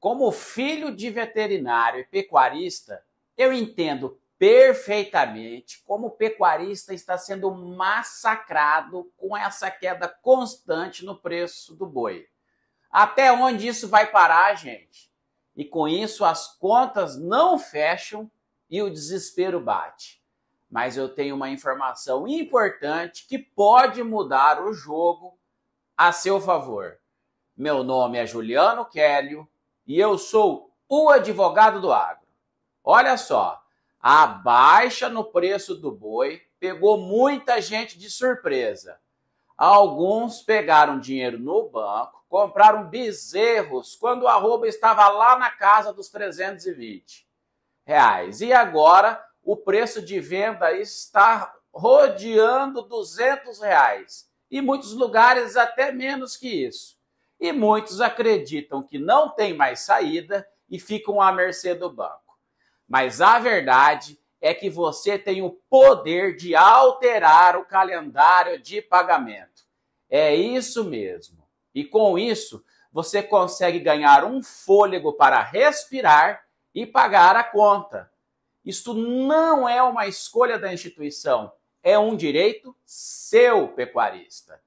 Como filho de veterinário e pecuarista, eu entendo perfeitamente como o pecuarista está sendo massacrado com essa queda constante no preço do boi. Até onde isso vai parar, gente? E com isso as contas não fecham e o desespero bate. Mas eu tenho uma informação importante que pode mudar o jogo a seu favor. Meu nome é Juliano Kélio e eu sou o advogado do agro. Olha só, a baixa no preço do boi pegou muita gente de surpresa. Alguns pegaram dinheiro no banco, compraram bezerros quando o arroba estava lá na casa dos 320 reais. E agora o preço de venda está rodeando 200 reais. E muitos lugares até menos que isso e muitos acreditam que não tem mais saída e ficam à mercê do banco. Mas a verdade é que você tem o poder de alterar o calendário de pagamento. É isso mesmo. E com isso, você consegue ganhar um fôlego para respirar e pagar a conta. Isto não é uma escolha da instituição, é um direito seu, pecuarista.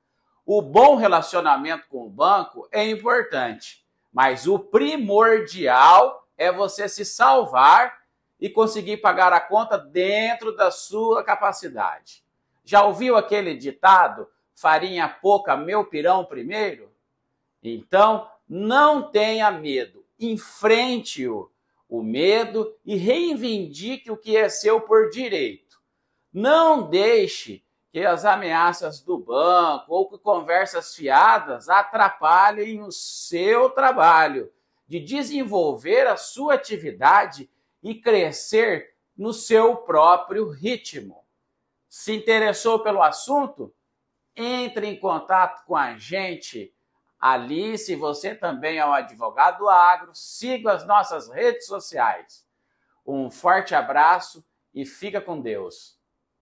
O bom relacionamento com o banco é importante, mas o primordial é você se salvar e conseguir pagar a conta dentro da sua capacidade. Já ouviu aquele ditado? Farinha pouca, meu pirão primeiro? Então, não tenha medo, enfrente-o, o medo, e reivindique o que é seu por direito. Não deixe que as ameaças do banco ou que conversas fiadas atrapalhem o seu trabalho de desenvolver a sua atividade e crescer no seu próprio ritmo. Se interessou pelo assunto? Entre em contato com a gente. Ali, se você também é um advogado agro, siga as nossas redes sociais. Um forte abraço e fica com Deus.